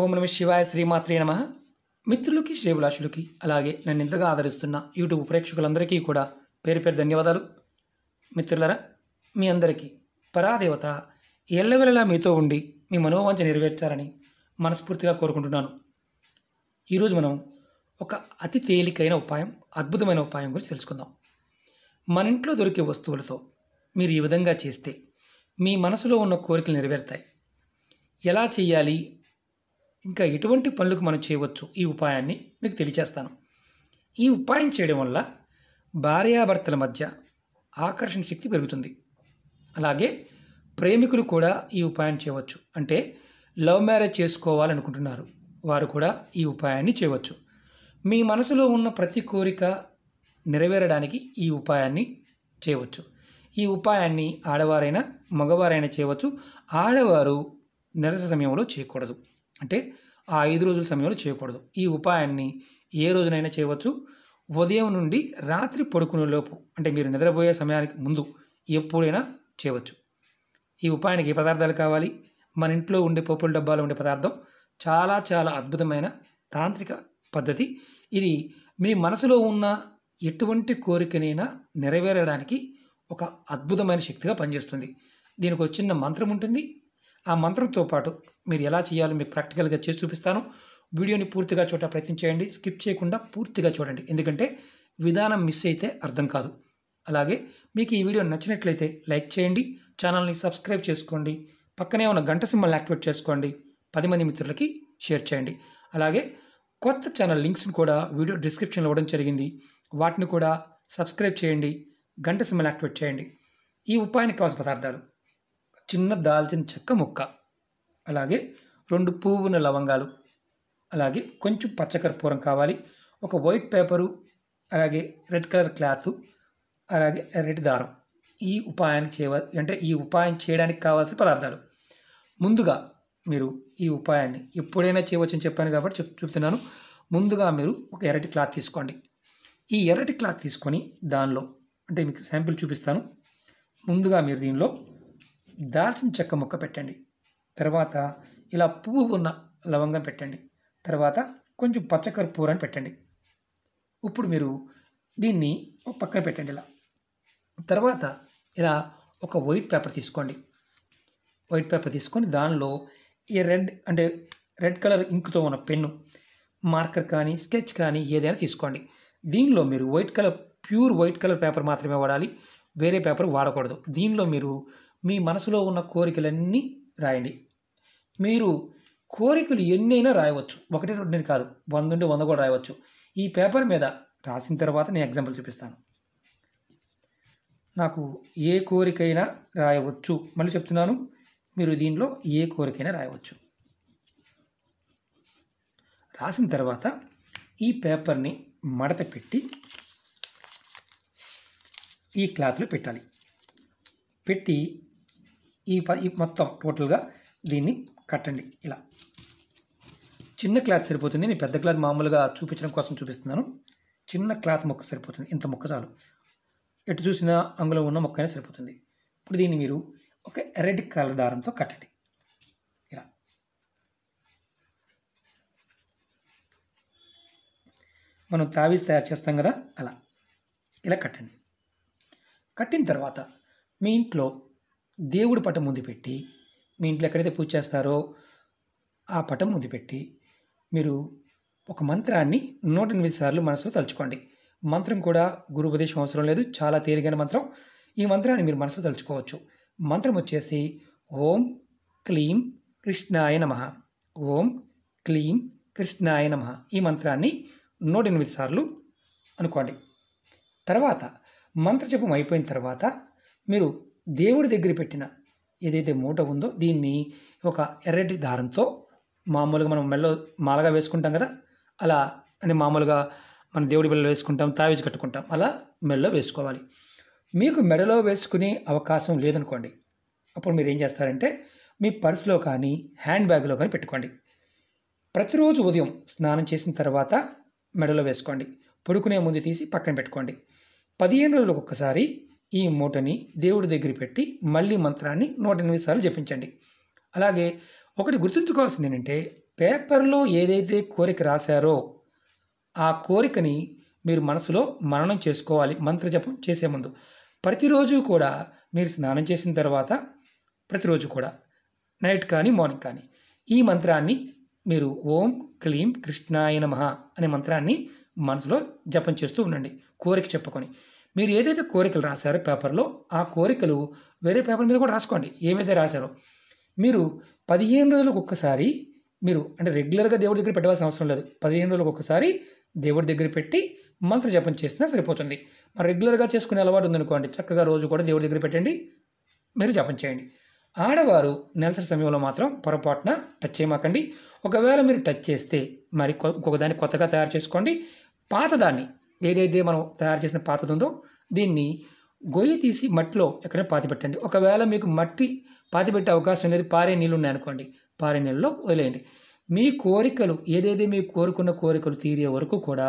ఓం నమ శివాయ శ్రీమాత్రే నమ మిత్రులకి శ్రేభిలాషులకి అలాగే నన్ను ఇంతగా ఆదరిస్తున్న యూట్యూబ్ ప్రేక్షకులందరికీ కూడా పేరు పేరు ధన్యవాదాలు మిత్రులరా మీ అందరికీ పరాదేవత ఎల్లవెల్లలా మీతో ఉండి మీ మనోవంచ నెరవేర్చాలని మనస్ఫూర్తిగా కోరుకుంటున్నాను ఈరోజు మనం ఒక అతి తేలికైన ఉపాయం అద్భుతమైన ఉపాయం గురించి తెలుసుకుందాం మన ఇంట్లో దొరికే వస్తువులతో మీరు ఈ విధంగా చేస్తే మీ మనసులో ఉన్న కోరికలు నెరవేరుతాయి ఎలా చేయాలి ఇంకా ఎటువంటి పనులకు మనం చేయవచ్చు ఈ ఉపాయాన్ని మీకు తెలియచేస్తాను ఈ ఉపాయం చేయడం వల్ల భార్యాభర్తల మధ్య ఆకర్షణ శక్తి పెరుగుతుంది అలాగే ప్రేమికులు కూడా ఈ ఉపాయం చేయవచ్చు అంటే లవ్ మ్యారేజ్ చేసుకోవాలనుకుంటున్నారు వారు కూడా ఈ ఉపాయాన్ని చేయవచ్చు మీ మనసులో ఉన్న ప్రతి కోరిక నెరవేరడానికి ఈ ఉపాయాన్ని చేయవచ్చు ఈ ఉపాయాన్ని ఆడవారైనా మగవారైనా చేయవచ్చు ఆడవారు నిరస సమయంలో చేయకూడదు అంటే ఆ ఐదు రోజుల సమయంలో చేయకూడదు ఈ ఉపాయాన్ని ఏ రోజునైనా చేయవచ్చు ఉదయం నుండి రాత్రి పడుకునేలోపు అంటే మీరు నిద్రపోయే సమయానికి ముందు ఎప్పుడైనా చేయవచ్చు ఈ ఉపాయానికి ఏ పదార్థాలు కావాలి మన ఇంట్లో ఉండే పోపుల డబ్బాలో ఉండే పదార్థం చాలా చాలా అద్భుతమైన తాంత్రిక పద్ధతి ఇది మీ మనసులో ఉన్న ఎటువంటి కోరికనైనా నెరవేరడానికి ఒక అద్భుతమైన శక్తిగా పనిచేస్తుంది దీనికి ఒక చిన్న మంత్రం ఉంటుంది ఆ మంత్రంతో పాటు మీరు ఎలా చేయాలో మీకు ప్రాక్టికల్గా చేసి చూపిస్తాను వీడియోని పూర్తిగా చూడ ప్రయత్నం చేయండి స్కిప్ చేయకుండా పూర్తిగా చూడండి ఎందుకంటే విధానం మిస్ అయితే అర్థం కాదు అలాగే మీకు ఈ వీడియో నచ్చినట్లయితే లైక్ చేయండి ఛానల్ని సబ్స్క్రైబ్ చేసుకోండి పక్కనే ఉన్న గంట సింబల్ని యాక్టివేట్ చేసుకోండి పది మంది మిత్రులకి షేర్ చేయండి అలాగే కొత్త ఛానల్ లింక్స్ని కూడా వీడియో డిస్క్రిప్షన్లో ఇవ్వడం జరిగింది వాటిని కూడా సబ్స్క్రైబ్ చేయండి గంట సింబల్ యాక్టివేట్ చేయండి ఈ ఉపాయానికి కావాల్సిన పదార్థాలు చిన్న దాల్చిన చెక్క ముక్క అలాగే రెండు పువ్వున లవంగాలు అలాగే కొంచెం పచ్చకర్పూరం కావాలి ఒక వైట్ పేపరు అలాగే రెడ్ కలర్ క్లాత్ అలాగే ఎర్రటి దారం ఈ ఉపాయానికి చేయ అంటే ఈ ఉపాయం చేయడానికి కావాల్సిన పదార్థాలు ముందుగా మీరు ఈ ఉపాయాన్ని ఎప్పుడైనా చేయవచ్చని చెప్పాను కాబట్టి చెప్ చెప్తున్నాను ముందుగా మీరు ఒక ఎర్రటి క్లాత్ తీసుకోండి ఈ ఎర్రటి క్లాత్ తీసుకొని దానిలో అంటే మీకు శాంపిల్ చూపిస్తాను ముందుగా మీరు దీనిలో దాల్చిన చెక్క ముక్క పెట్టండి తర్వాత ఇలా పువ్వు ఉన్న లవంగం పెట్టండి తర్వాత కొంచెం పచ్చకర్పూరని పెట్టండి ఇప్పుడు మీరు దీన్ని పక్కన పెట్టండి ఇలా తర్వాత ఇలా ఒక వైట్ పేపర్ తీసుకోండి వైట్ పేపర్ తీసుకొని దానిలో ఈ రెడ్ అంటే రెడ్ కలర్ ఇంక్తో ఉన్న పెన్ను మార్కర్ కానీ స్కెచ్ కానీ ఏదైనా తీసుకోండి దీనిలో మీరు white colour pure white colour paper మాత్రమే వాడాలి వేరే పేపర్ వాడకూడదు దీనిలో మీరు మీ మనసులో ఉన్న కోరికలన్నీ రాయండి మీరు కోరికలు ఎన్నైనా రాయవచ్చు ఒకటి రెండు కాదు వంద నుండి వంద కూడా రాయవచ్చు ఈ పేపర్ మీద రాసిన తర్వాత నేను ఎగ్జాంపుల్ చూపిస్తాను నాకు ఏ కోరికైనా రాయవచ్చు మళ్ళీ చెప్తున్నాను మీరు దీనిలో ఏ కోరికైనా రాయవచ్చు రాసిన తర్వాత ఈ పేపర్ని మడత పెట్టి ఈ క్లాత్లో పెట్టాలి పెట్టి ఈ మొత్తం టోటల్గా దీన్ని కట్టండి ఇలా చిన్న క్లాత్ సరిపోతుంది నేను పెద్ద క్లాత్ మామూలుగా చూపించడం కోసం చూపిస్తున్నాను చిన్న క్లాత్ మొక్క సరిపోతుంది ఇంత మొక్క చాలు ఎటు చూసిన అంగులో ఉన్న మొక్క అయినా సరిపోతుంది ఇప్పుడు దీన్ని మీరు ఒక రెడ్ కలర్ దారంతో కట్టండి ఇలా మనం తావీస్ తయారు చేస్తాం కదా అలా ఇలా కట్టండి కట్టిన తర్వాత మీ ఇంట్లో దేవుడు పటం ముందు పెట్టి మీ ఇంట్లో ఎక్కడైతే పూజ చేస్తారో ఆ పటం ముందు పెట్టి మీరు ఒక మంత్రాన్ని నూట ఎనిమిది సార్లు మనసులో తలుచుకోండి మంత్రం కూడా గురు ఉపదేశం అవసరం లేదు చాలా తేలిగైన మంత్రం ఈ మంత్రాన్ని మీరు మనసులో తలుచుకోవచ్చు మంత్రం వచ్చేసి ఓం క్లీం కృష్ణాయ నమ ఓం క్లీం కృష్ణాయ నమ ఈ మంత్రాన్ని నూట ఎనిమిది సార్లు అనుకోండి తర్వాత మంత్రజపం అయిపోయిన తర్వాత మీరు దేవుడి దగ్గర పెట్టిన ఏదైతే మూట ఉందో దీన్ని ఒక ఎర్రటి దారంతో మామూలుగా మనం మెల్ల మాలగా వేసుకుంటాం కదా అలా అంటే మామూలుగా మన దేవుడి మెడలో వేసుకుంటాం తావేజీ కట్టుకుంటాం అలా మెడలో వేసుకోవాలి మీకు మెడలో వేసుకునే అవకాశం లేదనుకోండి అప్పుడు మీరు ఏం చేస్తారంటే మీ పర్సులో కానీ హ్యాండ్ బ్యాగ్లో కానీ పెట్టుకోండి ప్రతిరోజు ఉదయం స్నానం చేసిన తర్వాత మెడలో వేసుకోండి పడుకునే ముందు తీసి పక్కన పెట్టుకోండి పదిహేను రోజులకు ఒక్కసారి ఈ మూటని దేవుడి దగ్గర పెట్టి మళ్ళీ మంత్రాన్ని నూట ఎనిమిది సార్లు జపించండి అలాగే ఒకటి గుర్తుంచుకోవాల్సింది ఏంటంటే పేపర్లో ఏదైతే కోరిక రాశారో ఆ కోరికని మీరు మనసులో మననం చేసుకోవాలి మంత్ర జపం చేసే ముందు ప్రతిరోజు కూడా మీరు స్నానం చేసిన తర్వాత ప్రతిరోజు కూడా నైట్ కానీ మార్నింగ్ కానీ ఈ మంత్రాన్ని మీరు ఓం క్లీం కృష్ణాయ నమ అనే మంత్రాన్ని మనసులో జపం చేస్తూ ఉండండి కోరిక చెప్పుకొని మీరు ఏదైతే కోరికలు రాశారో పేపర్లో ఆ కోరికలు వేరే పేపర్ మీద కూడా రాసుకోండి ఏమైతే రాశారో మీరు పదిహేను రోజులకు ఒక్కసారి మీరు అంటే రెగ్యులర్గా దేవుడి దగ్గర పెట్టవలసిన అవసరం లేదు పదిహేను రోజులకు ఒకసారి దేవుడి దగ్గర పెట్టి మంత్ర జపం చేసినా సరిపోతుంది మరి రెగ్యులర్గా చేసుకునే అలవాటు ఉందనుకోండి చక్కగా రోజు కూడా దేవుడి దగ్గర పెట్టండి మీరు జపం చేయండి ఆడవారు నెలసరి సమయంలో మాత్రం పొరపాటున టచ్ చేయమాకండి ఒకవేళ మీరు టచ్ చేస్తే మరి ఇంకొక దాన్ని కొత్తగా తయారు చేసుకోండి పాతదాన్ని ఏదైతే మనం తయారు చేసిన పాత్ర ఉందో దీన్ని గొయ్యి తీసి మట్టిలో ఎక్కడ పాతి పెట్టండి ఒకవేళ మీకు మట్టి పాతి పెట్టే అవకాశం లేదు పారే నీళ్ళు ఉన్నాయనుకోండి పారే నీళ్ళలో వదిలేయండి మీ కోరికలు ఏదైతే మీ కోరుకున్న కోరికలు తీరే వరకు కూడా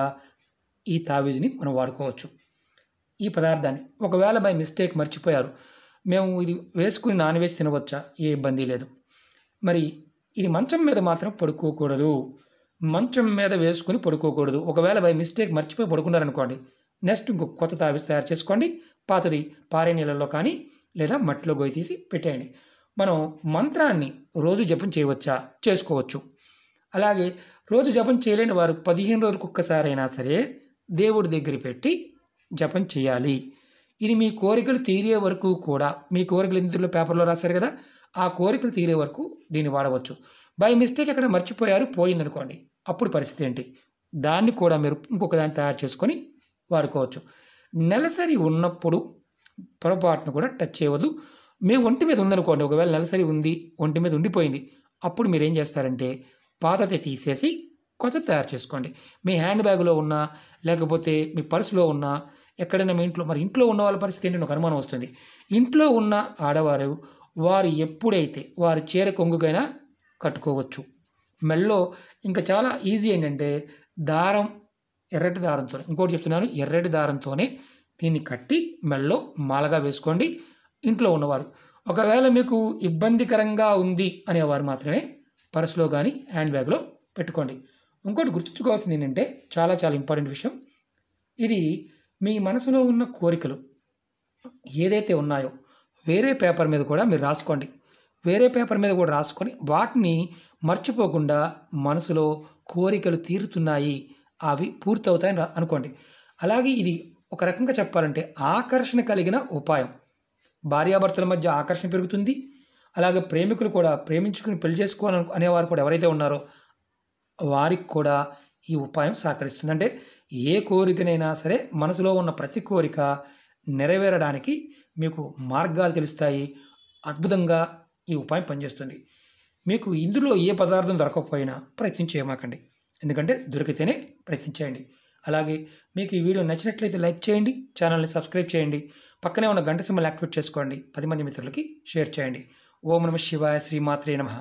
ఈ తావీజుని మనం వాడుకోవచ్చు ఈ పదార్థాన్ని ఒకవేళ బై మిస్టేక్ మర్చిపోయారు మేము ఇది వేసుకుని నాన్ వెజ్ తినవచ్చా ఏ ఇబ్బంది లేదు మరి ఇది మంచం మీద మాత్రం పడుకోకూడదు మంచం మీద వేసుకుని పడుకోకూడదు ఒకవేళ బై మిస్టేక్ మర్చిపోయి పడుకున్నారనుకోండి నెక్స్ట్ ఇంకొక కొత్త తాబిస్ తయారు చేసుకోండి పాతది పారే నీళ్ళల్లో కానీ లేదా మట్టిలో గోయి తీసి పెట్టేయండి మనం మంత్రాన్ని రోజు జపం చేయవచ్చా చేసుకోవచ్చు అలాగే రోజు జపం చేయలేని వారు పదిహేను రోజులకు ఒక్కసారైనా సరే దేవుడి దగ్గర పెట్టి జపం చేయాలి ఇది మీ కోరికలు తీరే వరకు కూడా మీ కోరికలు ఇందులో పేపర్లో రాశారు కదా ఆ కోరికలు తీరే వరకు దీన్ని వాడవచ్చు బై మిస్టేక్ ఎక్కడ మర్చిపోయారు పోయిందనుకోండి అప్పుడు పరిస్థితి ఏంటి దాన్ని కూడా మీరు ఇంకొక దాన్ని తయారు చేసుకొని వాడుకోవచ్చు నెలసరి ఉన్నప్పుడు పొరపాటును కూడా టచ్ చేయవద్దు మీ ఒంటి మీద ఉందనుకోండి ఒకవేళ నెలసరి ఉంది ఒంటి మీద ఉండిపోయింది అప్పుడు మీరు ఏం చేస్తారంటే పాతది తీసేసి కొత్త తయారు చేసుకోండి మీ హ్యాండ్ బ్యాగ్లో ఉన్నా లేకపోతే మీ పర్సులో ఉన్నా ఎక్కడైనా మీ ఇంట్లో మరి ఇంట్లో ఉన్న వాళ్ళ పరిస్థితి ఏంటి ఒక అనుమానం వస్తుంది ఇంట్లో ఉన్న ఆడవారు వారు ఎప్పుడైతే వారి చీర కొంగుకైనా కట్టుకోవచ్చు మెల్లో ఇంకా చాలా ఈజీ ఏంటంటే దారం ఎర్రటి దారంతో ఇంకోటి చెప్తున్నాను ఎర్రటి దారంతోనే దీన్ని కట్టి మెల్లో మాలగా వేసుకోండి ఇంట్లో ఉన్నవారు ఒకవేళ మీకు ఇబ్బందికరంగా ఉంది అనేవారు మాత్రమే పర్సులో కానీ హ్యాండ్ బ్యాగ్లో పెట్టుకోండి ఇంకోటి గుర్తుంచుకోవాల్సింది ఏంటంటే చాలా చాలా ఇంపార్టెంట్ విషయం ఇది మీ మనసులో ఉన్న కోరికలు ఏదైతే ఉన్నాయో వేరే పేపర్ మీద కూడా మీరు రాసుకోండి వేరే పేపర్ మీద కూడా రాసుకొని వాటిని మర్చిపోకుండా మనసులో కోరికలు తీరుతున్నాయి అవి పూర్తవుతాయని అనుకోండి అలాగే ఇది ఒక రకంగా చెప్పాలంటే ఆకర్షణ కలిగిన ఉపాయం భార్యాభర్తల మధ్య ఆకర్షణ పెరుగుతుంది అలాగే ప్రేమికులు కూడా ప్రేమించుకుని పెళ్లి చేసుకోవాలను అనేవారు కూడా ఎవరైతే ఉన్నారో వారికి కూడా ఈ ఉపాయం సహకరిస్తుంది అంటే ఏ కోరికనైనా సరే మనసులో ఉన్న ప్రతి కోరిక నెరవేరడానికి మీకు మార్గాలు తెలుస్తాయి అద్భుతంగా ఈ ఉపాయం పనిచేస్తుంది మీకు ఇందులో ఏ పదార్థం దొరకకపోయినా ప్రయత్నం చేయమాకండి ఎందుకంటే దొరికితేనే ప్రయత్నించేయండి అలాగే మీకు ఈ వీడియో నచ్చినట్లయితే లైక్ చేయండి ఛానల్ని సబ్స్క్రైబ్ చేయండి పక్కనే ఉన్న గంట సింబల్ యాక్టివేట్ చేసుకోండి పది మంది మిత్రులకి షేర్ చేయండి ఓం నమ శివాయ శ్రీమాత్రే నమ